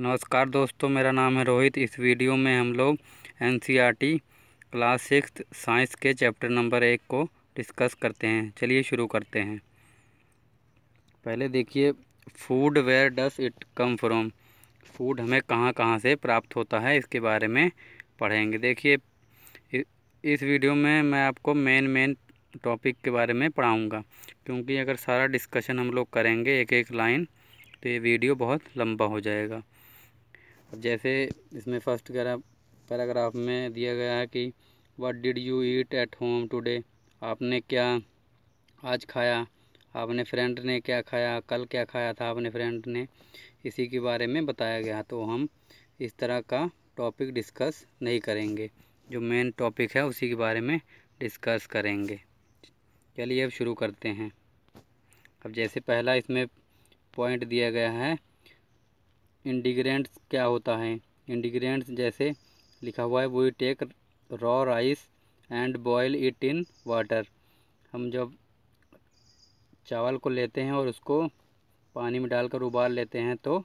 नमस्कार दोस्तों मेरा नाम है रोहित इस वीडियो में हम लोग एन क्लास सिक्स साइंस के चैप्टर नंबर एक को डिस्कस करते हैं चलिए शुरू करते हैं पहले देखिए food where does it come from food हमें कहाँ कहाँ से प्राप्त होता है इसके बारे में पढ़ेंगे देखिए इस वीडियो में मैं आपको मेन मेन टॉपिक के बारे में पढ़ाऊँगा क्योंकि अगर सारा डिस्कशन हम लोग करेंगे एक एक लाइन तो ये वीडियो बहुत लंबा हो जाएगा अब जैसे इसमें फर्स्ट पैराग्राफ में दिया गया है कि what did you eat at home today आपने क्या आज खाया आपने फ्रेंड ने क्या खाया कल क्या खाया था आपने फ्रेंड ने इसी के बारे में बताया गया तो हम इस तरह का टॉपिक डिस्कस नहीं करेंगे जो मेन टॉपिक है उसी के बारे में डिस्कस करेंगे चलिए अब शुरू करते हैं अब जैसे पहला इसमें पॉइंट दिया गया है इंडिग्रेंट्स क्या होता है इंडिग्रेंट्स जैसे लिखा हुआ है वो take raw rice and boil it in water हम जब चावल को लेते हैं और उसको पानी में डालकर उबाल लेते हैं तो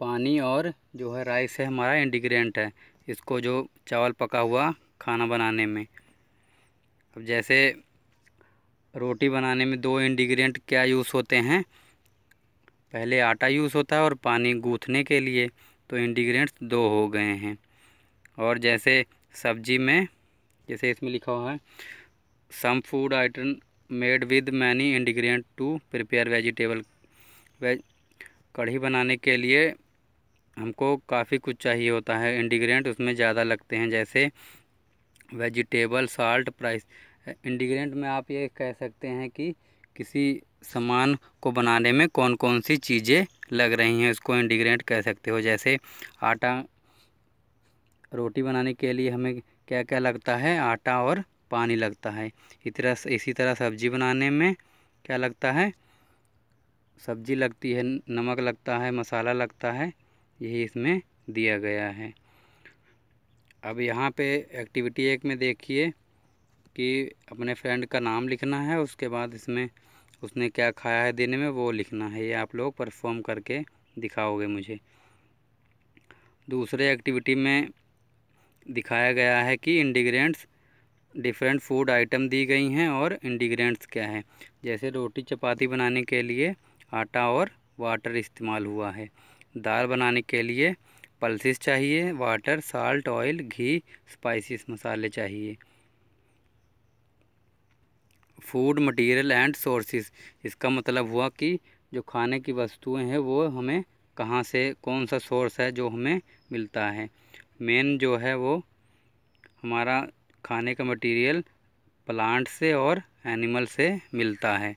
पानी और जो है राइस है हमारा इंडिग्रेंट है इसको जो चावल पका हुआ खाना बनाने में अब जैसे रोटी बनाने में दो इंडिग्रेंट क्या यूज़ होते हैं पहले आटा यूज़ होता है और पानी गूँथने के लिए तो इंडिग्रेंट्स दो हो गए हैं और जैसे सब्जी में जैसे इसमें लिखा हुआ है some food item made with many ingredient to prepare vegetable veg kadhi बनाने के लिए हमको काफ़ी कुछ चाहिए होता है इंडिग्रेंट उसमें ज़्यादा लगते हैं जैसे वेजिटेबल साल्ट प्राइस इंडिग्रेंट में आप ये कह सकते हैं कि किसी सामान को बनाने में कौन कौन सी चीज़ें लग रही हैं उसको इंडिग्रेट कर सकते हो जैसे आटा रोटी बनाने के लिए हमें क्या क्या लगता है आटा और पानी लगता है इस तरह इसी तरह सब्ज़ी बनाने में क्या लगता है सब्ज़ी लगती है नमक लगता है मसाला लगता है यही इसमें दिया गया है अब यहाँ पे एक्टिविटी एक में देखिए कि अपने फ्रेंड का नाम लिखना है उसके बाद इसमें उसने क्या खाया है देने में वो लिखना है ये आप लोग परफॉर्म करके दिखाओगे मुझे दूसरे एक्टिविटी में दिखाया गया है कि इंडिग्रेंट्स डिफरेंट फूड आइटम दी गई हैं और इंडिग्रेंट्स क्या है जैसे रोटी चपाती बनाने के लिए आटा और वाटर इस्तेमाल हुआ है दाल बनाने के लिए पल्सिस चाहिए water salt oil ghee spices मसाले चाहिए फूड मटेरियल एंड सोर्सेज इसका मतलब हुआ कि जो खाने की वस्तुएं हैं वो हमें कहाँ से कौन सा सोर्स है जो हमें मिलता है मेन जो है वो हमारा खाने का मटेरियल प्लांट से और एनिमल से मिलता है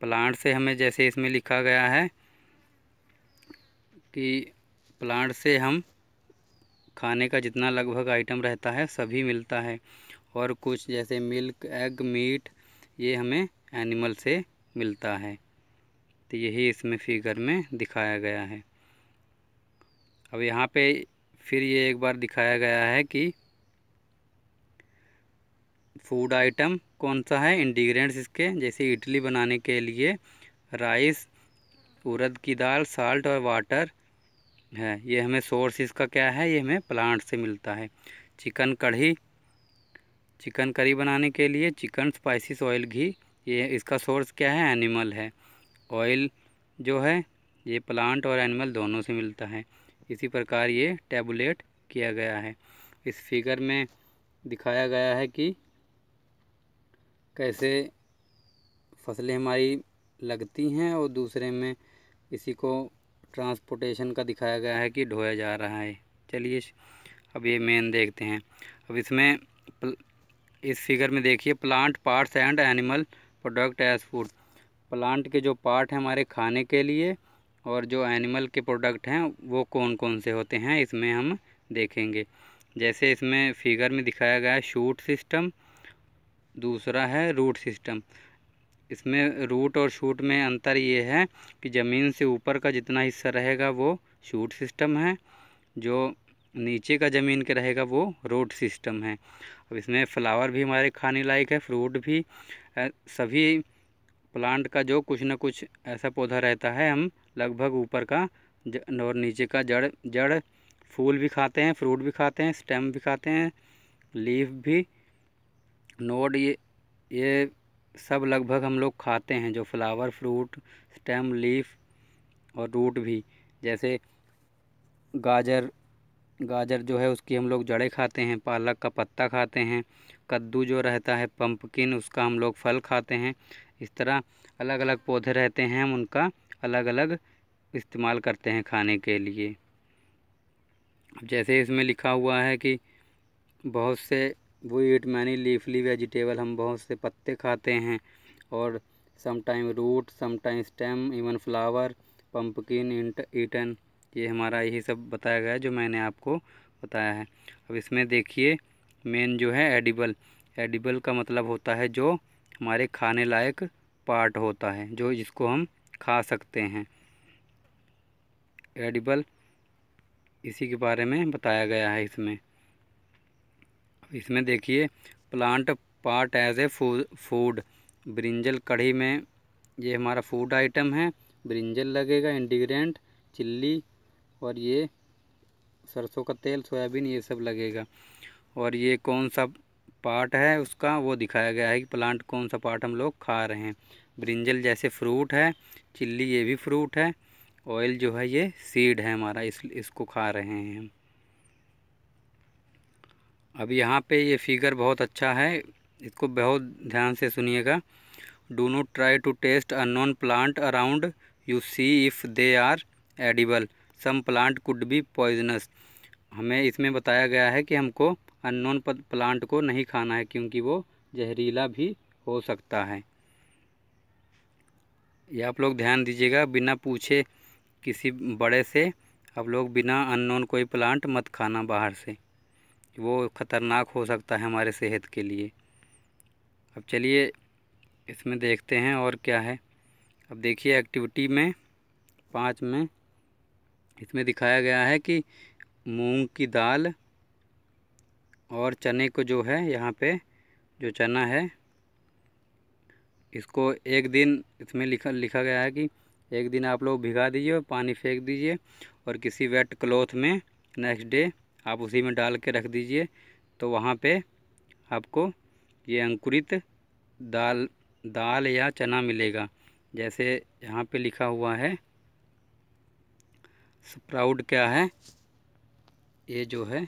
प्लांट से हमें जैसे इसमें लिखा गया है कि प्लांट से हम खाने का जितना लगभग आइटम रहता है सभी मिलता है और कुछ जैसे मिल्क एग मीट ये हमें एनिमल से मिलता है तो यही इसमें फिगर में दिखाया गया है अब यहाँ पे फिर ये एक बार दिखाया गया है कि फूड आइटम कौन सा है इंडिग्रेंट्स इसके जैसे इडली बनाने के लिए राइस उरद की दाल साल्ट और वाटर है ये हमें सोर्स इसका क्या है ये हमें प्लांट से मिलता है चिकन कढ़ी चिकन करी बनाने के लिए चिकन स्पाइसिस ऑयल घी ये इसका सोर्स क्या है एनिमल है ऑयल जो है ये प्लांट और एनिमल दोनों से मिलता है इसी प्रकार ये टैबलेट किया गया है इस फिगर में दिखाया गया है कि कैसे फसलें हमारी लगती हैं और दूसरे में इसी को ट्रांसपोर्टेशन का दिखाया गया है कि ढोया जा रहा है चलिए अब ये मेन देखते हैं अब इसमें इस फिगर में देखिए plant parts and animal product as food plant के जो पार्ट हैं हमारे खाने के लिए और जो एनिमल के प्रोडक्ट हैं वो कौन कौन से होते हैं इसमें हम देखेंगे जैसे इसमें फिगर में दिखाया गया है शूट सिस्टम दूसरा है रूट सिस्टम इसमें रूट और शूट में अंतर ये है कि ज़मीन से ऊपर का जितना हिस्सा रहेगा वो शूट सिस्टम है जो नीचे का ज़मीन के रहेगा वो रोड सिस्टम है अब इसमें फ्लावर भी हमारे खाने लायक है फ्रूट भी सभी प्लांट का जो कुछ ना कुछ ऐसा पौधा रहता है हम लगभग ऊपर का और नीचे का जड़ जड़ फूल भी खाते हैं फ्रूट भी खाते हैं स्टेम भी खाते हैं लीफ भी नोड ये ये सब लगभग हम लोग खाते हैं जो फ्लावर फ्रूट स्टेम लीफ और रूट भी जैसे गाजर गाजर जो है उसकी हम लोग जड़ें खाते हैं पालक का पत्ता खाते हैं कद्दू जो रहता है पम्पकिन उसका हम लोग फल खाते हैं इस तरह अलग अलग पौधे रहते हैं हम उनका अलग अलग इस्तेमाल करते हैं खाने के लिए जैसे इसमें लिखा हुआ है कि बहुत से वो ईट मैनी लीफली वेजिटेबल हम बहुत से पत्ते खाते हैं और sometime root sometime stem even flower pumpkin eaten ये हमारा यही सब बताया गया है जो मैंने आपको बताया है अब इसमें देखिए मेन जो है एडिबल एडिबल का मतलब होता है जो हमारे खाने लायक पार्ट होता है जो जिसको हम खा सकते हैं एडिबल इसी के बारे में बताया गया है इसमें इसमें देखिए plant part as a food brinjal kadhi में ये हमारा फूड आइटम है ब्रिंजल लगेगा इंडिग्रेंट चिल्ली और ये सरसों का तेल सोयाबीन ये सब लगेगा और ये कौन सा पार्ट है उसका वो दिखाया गया है कि प्लांट कौन सा पार्ट हम लोग खा रहे हैं ब्रिंजल जैसे फ्रूट है चिल्ली ये भी फ्रूट है ऑयल जो है ये सीड है हमारा इस इसको खा रहे हैं अब यहाँ पे ये फिगर बहुत अच्छा है इसको बहुत ध्यान से सुनिएगा do not try to taste unknown plant around you see if they are edible some plant could be poisonous हमें इसमें बताया गया है कि हमको अननोन प्लांट को नहीं खाना है क्योंकि वो जहरीला भी हो सकता है ये आप लोग ध्यान दीजिएगा बिना पूछे किसी बड़े से आप लोग बिना अननोन कोई प्लांट मत खाना बाहर से वो ख़तरनाक हो सकता है हमारे सेहत के लिए अब चलिए इसमें देखते हैं और क्या है अब देखिए एक्टिविटी में पाँच में इसमें दिखाया गया है कि मूंग की दाल और चने को जो है यहाँ पे जो चना है इसको एक दिन इसमें लिखा लिखा गया है कि एक दिन आप लोग भिगा दीजिए और पानी फेंक दीजिए और किसी वेट क्लॉथ में नेक्स्ट डे आप उसी में डाल के रख दीजिए तो वहाँ पे आपको ये अंकुरित दाल दाल या चना मिलेगा जैसे यहाँ पे लिखा हुआ है स्प्राउड क्या है ये जो है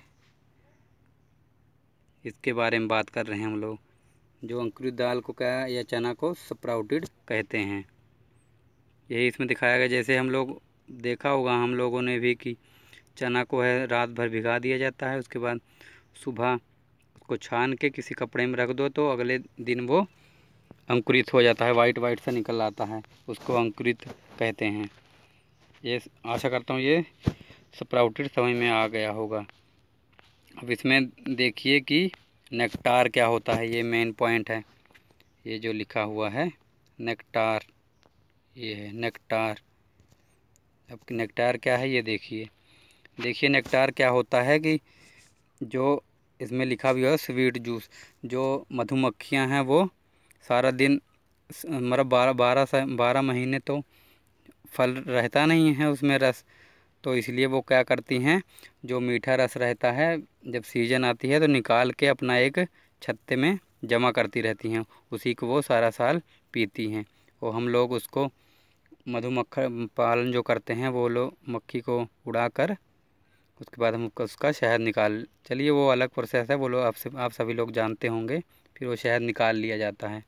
इसके बारे में बात कर रहे हैं हम लोग जो अंकुरित दाल को क्या या चना को स्प्राउटेड कहते हैं यही इसमें दिखाया गया जैसे हम लोग देखा होगा हम लोगों ने भी कि चना को है रात भर भिगा दिया जाता है उसके बाद सुबह उसको छान के किसी कपड़े में रख दो तो अगले दिन वो अंकुरित हो जाता है वाइट वाइट सा निकल आता है उसको अंकुरित कहते हैं ये आशा करता हूँ ये स्प्राउटेड समय में आ गया होगा अब इसमें देखिए कि नेक्टार क्या होता है ये मेन पॉइंट है ये जो लिखा हुआ है नेक्टार ये है नेक्टार अब नेक्टार क्या है ये देखिए देखिए नेक्टार क्या होता है कि जो इसमें लिखा हुआ है स्वीट जूस जो मधुमक्खियां हैं वो सारा दिन मतलब बारह बारह बारह महीने तो फल रहता नहीं है उसमें रस तो इसलिए वो क्या करती हैं जो मीठा रस रहता है जब सीजन आती है तो निकाल के अपना एक छत्ते में जमा करती रहती हैं उसी को वो सारा साल पीती हैं वो तो हम लोग उसको मधुमक्खर पालन जो करते हैं वो लोग मक्खी को उड़ा कर उसके बाद हम उसका शहद निकाल चलिए वो अलग प्रोसेस है वो लोग आपसे आप सभी लोग जानते होंगे फिर वो शहद निकाल लिया जाता है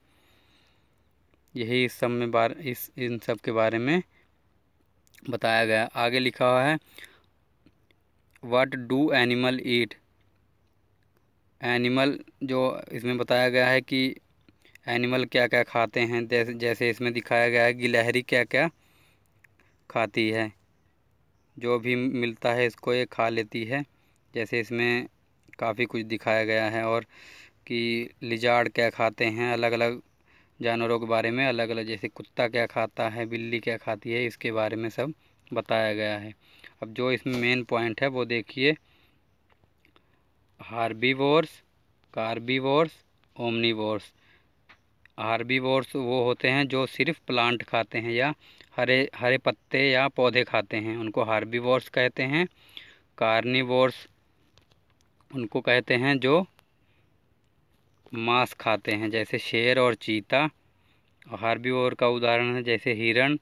यही इस सब में बार इस इन सब के बारे में बताया गया आगे लिखा हुआ है what do animal eat animal जो इसमें बताया गया है कि एनिमल क्या क्या खाते हैं जैसे इसमें दिखाया गया है गिलहरी क्या क्या खाती है जो भी मिलता है इसको ये खा लेती है जैसे इसमें काफ़ी कुछ दिखाया गया है और कि लिजाड़ क्या खाते हैं अलग अलग जानवरों के बारे में अलग अलग जैसे कुत्ता क्या खाता है बिल्ली क्या खाती है इसके बारे में सब बताया गया है अब जो इसमें मेन पॉइंट है वो देखिए ओमनी वोर्स हार्बी वोर्स वो होते हैं जो सिर्फ प्लांट खाते हैं या हरे हरे पत्ते या पौधे खाते हैं उनको वोर्स कहते हैं कार्निवोर्स उनको कहते हैं जो मांस खाते हैं जैसे शेर और चीता हार्बीवोर का उदाहरण है जैसे हिरण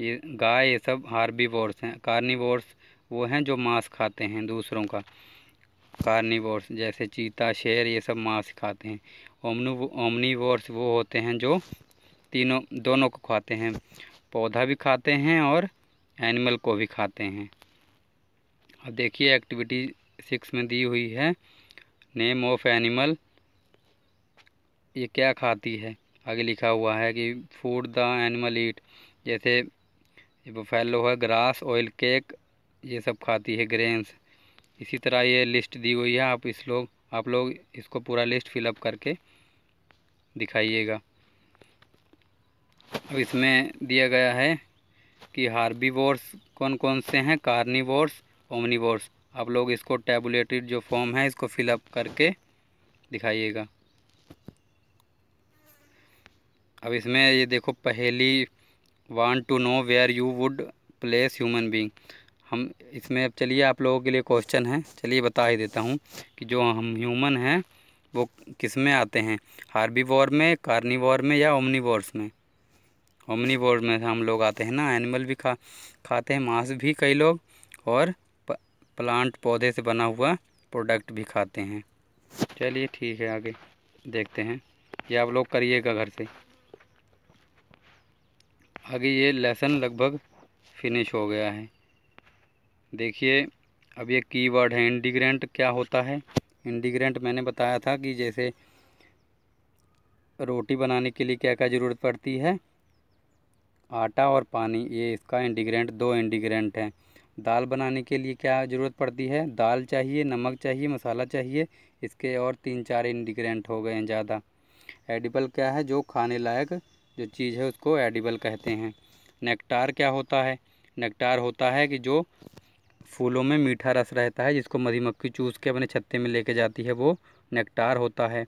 ये गाय ये सब हार्बीवोर्स हैं कार्निवोर्स वो हैं जो मांस खाते हैं दूसरों का कार्निवोर्स जैसे चीता शेर ये सब मांस खाते हैं ओमनू ओमनीवोर्स वो होते हैं जो तीनों दोनों को खाते हैं पौधा भी खाते हैं और एनिमल को भी खाते हैं अब देखिए एक्टिविटी सिक्स में दी हुई है नेम ऑफ एनिमल ये क्या खाती है आगे लिखा हुआ है कि फूड द एनिमल ईट जैसे ये बफेलो है ग्रास ऑयल केक ये सब खाती है ग्रेन्स इसी तरह ये लिस्ट दी हुई है आप इस लोग आप लोग इसको पूरा लिस्ट फिलअप करके दिखाइएगा अब इसमें दिया गया है कि हार्बीवोर्स कौन कौन से हैं कार्निवोर्स ओमनीवोर्स आप लोग इसको टेबुलेटेड जो फॉर्म है इसको फिलअप करके दिखाइएगा अब इसमें ये देखो पहली want to know where you would place human being हम इसमें अब चलिए आप लोगों के लिए क्वेश्चन है चलिए बता ही देता हूँ कि जो हम ह्यूमन हैं वो किस में आते हैं हार्बीवोर में कार्निवोर में या ओमनीवोर्स में ओमनीवोर में हम लोग आते हैं ना एनिमल भी खा खाते हैं मांस भी कई लोग और प, प्लांट पौधे से बना हुआ प्रोडक्ट भी खाते हैं चलिए ठीक है आगे देखते हैं ये आप लोग करिएगा घर से आगे ये लेसन लगभग फिनिश हो गया है देखिए अब ये कीवर्ड है इंडिग्रेंट क्या होता है इंडिग्रेंट मैंने बताया था कि जैसे रोटी बनाने के लिए क्या क्या ज़रूरत पड़ती है आटा और पानी ये इसका इंडिग्रेंट दो इंडिग्रेंट हैं दाल बनाने के लिए क्या ज़रूरत पड़ती है दाल चाहिए नमक चाहिए मसाला चाहिए इसके और तीन चार इंडिग्रेंट हो गए हैं ज़्यादा एडिबल क्या है जो खाने लायक जो चीज़ है उसको एडिबल कहते हैं नेक्टार क्या होता है नेक्टार होता है कि जो फूलों में मीठा रस रहता है जिसको मधुमक्खी चूस के अपने छत्ते में लेके जाती है वो नेक्टार होता है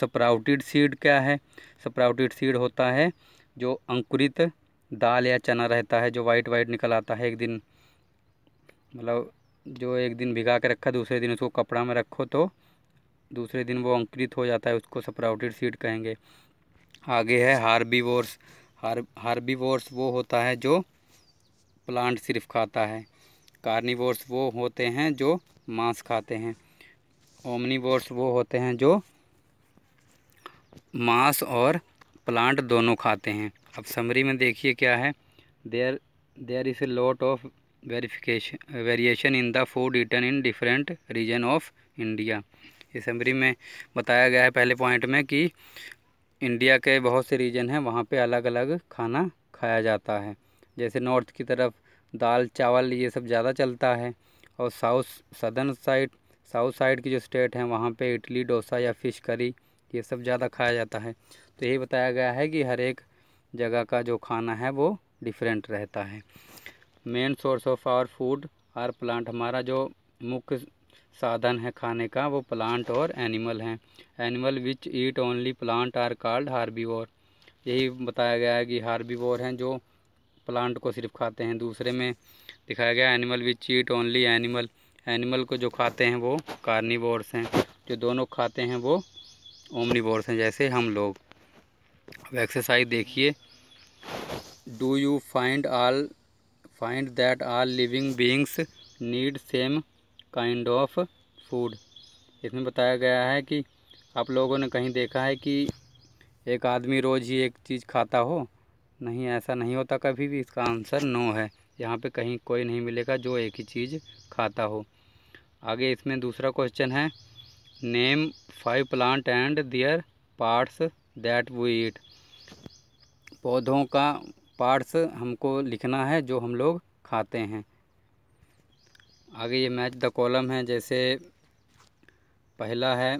सप्राउटेड सीड क्या है सप्राउटेड सीड होता है जो अंकुरित दाल या चना रहता है जो वाइट वाइट निकल आता है एक दिन मतलब जो एक दिन भिगा के रखा दूसरे दिन उसको कपड़ा में रखो तो दूसरे दिन वो अंकुरित हो जाता है उसको सप्राउटेड सीड कहेंगे आगे है हार्बीवोर्स हार हार्बीवोर्स वो होता है जो प्लांट सिर्फ खाता है कार्निवोर्स वो होते हैं जो मांस खाते हैं ओमनीवोर्स वो होते हैं जो मांस और प्लांट दोनों खाते हैं अब समरी में देखिए क्या है there there is a lot of verification variation in the food eaten in different region of India इस समरी में बताया गया है पहले पॉइंट में कि इंडिया के बहुत से रीजन हैं वहाँ पे अलग अलग खाना खाया जाता है जैसे नॉर्थ की तरफ दाल चावल ये सब ज़्यादा चलता है और south southern side south side की जो स्टेट हैं वहाँ पे इडली डोसा या फ़िश करी ये सब ज़्यादा खाया जाता है तो यही बताया गया है कि हर एक जगह का जो खाना है वो डिफरेंट रहता है main source of our food are plant हमारा जो मुख्य साधन है खाने का वो प्लांट और एनिमल हैं animal which eat only plant are called herbivore यही बताया गया है कि हार्बीवोर हैं जो प्लांट को सिर्फ खाते हैं दूसरे में दिखाया गया animal which eat only animal animal को जो खाते हैं वो कार्निवोर्स हैं जो दोनों खाते हैं वो ओमनीवोर्स हैं जैसे हम लोग अब एक्सरसाइज देखिए do you find all find that all living beings need same kind of food इसमें बताया गया है कि आप लोगों ने कहीं देखा है कि एक आदमी रोज़ ही एक चीज़ खाता हो नहीं ऐसा नहीं होता कभी भी इसका आंसर नो है यहाँ पे कहीं कोई नहीं मिलेगा जो एक ही चीज़ खाता हो आगे इसमें दूसरा क्वेश्चन है name five plant and their parts that we eat पौधों का पार्ट्स हमको लिखना है जो हम लोग खाते हैं आगे ये मैच द कॉलम है जैसे पहला है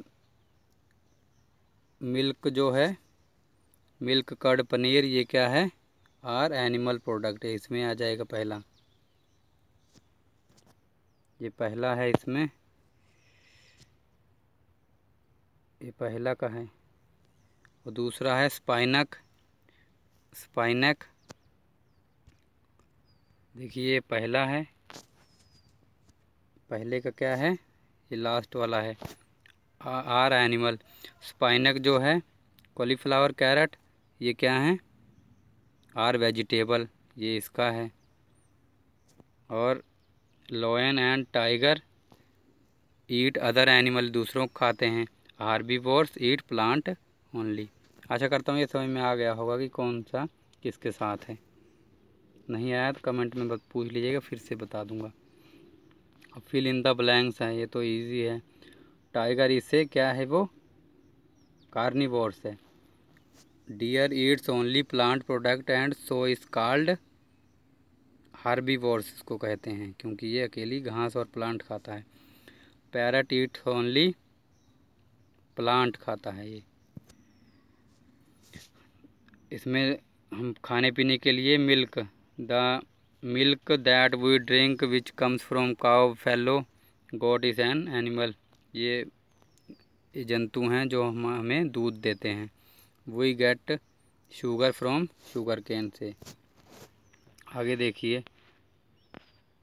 मिल्क जो है मिल्क कर्ड पनीर ये क्या है और एनिमल प्रोडक्ट है इसमें आ जाएगा पहला ये पहला है इसमें ये पहला का है और दूसरा है स्पाइनक स्पाइनक देखिए पहला है पहले का क्या है ये लास्ट वाला है आर एनिमल स्पाइनक जो है कॉलीफ्लावर कैरेट ये क्या है आर वेजिटेबल ये इसका है और lion and tiger eat other animal दूसरों को खाते हैं herbivores eat plant only आशा करता हूँ ये समझ में आ गया होगा कि कौन सा किसके साथ है नहीं आया तो कमेंट में पूछ लीजिएगा फिर से बता दूंगा फिल इन द ब्लैंक्स है ये तो इजी है टाइगर इसे क्या है वो कार्निवोर्स है deer eats only plant product and so is called herbivores इसको कहते हैं क्योंकि ये अकेली घास और प्लांट खाता है पैरट ईट ओनली प्लांट खाता है ये इसमें हम खाने पीने के लिए milk the milk that we drink which comes from cow buffalo goat is an animal ये जंतु हैं जो हम हमें दूध देते हैं we get sugar from sugar cane से आगे देखिए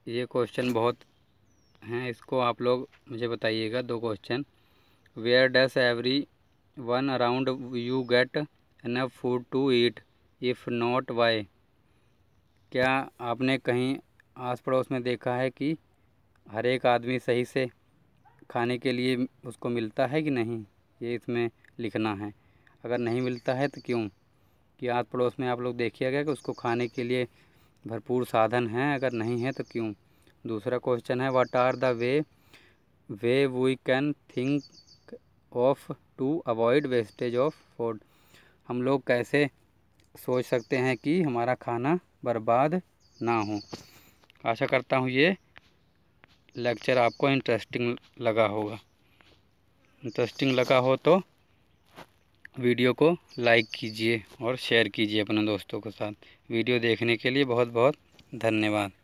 ये क्वेश्चन बहुत हैं इसको आप लोग मुझे बताइएगा दो question where does everyone around you get enough food to eat if not why क्या आपने कहीं आस पड़ोस में देखा है कि हर एक आदमी सही से खाने के लिए उसको मिलता है कि नहीं ये इसमें लिखना है अगर नहीं मिलता है तो क्यों कि आस पड़ोस में आप लोग देखिएगा कि उसको खाने के लिए भरपूर साधन हैं अगर नहीं है तो क्यों दूसरा क्वेश्चन है what are the way way we can think of to avoid wastage of food हम लोग कैसे सोच सकते हैं कि हमारा खाना बर्बाद ना हो आशा करता हूँ ये लेक्चर आपको इंटरेस्टिंग लगा होगा इंटरेस्टिंग लगा हो तो वीडियो को लाइक कीजिए और शेयर कीजिए अपने दोस्तों के साथ वीडियो देखने के लिए बहुत बहुत धन्यवाद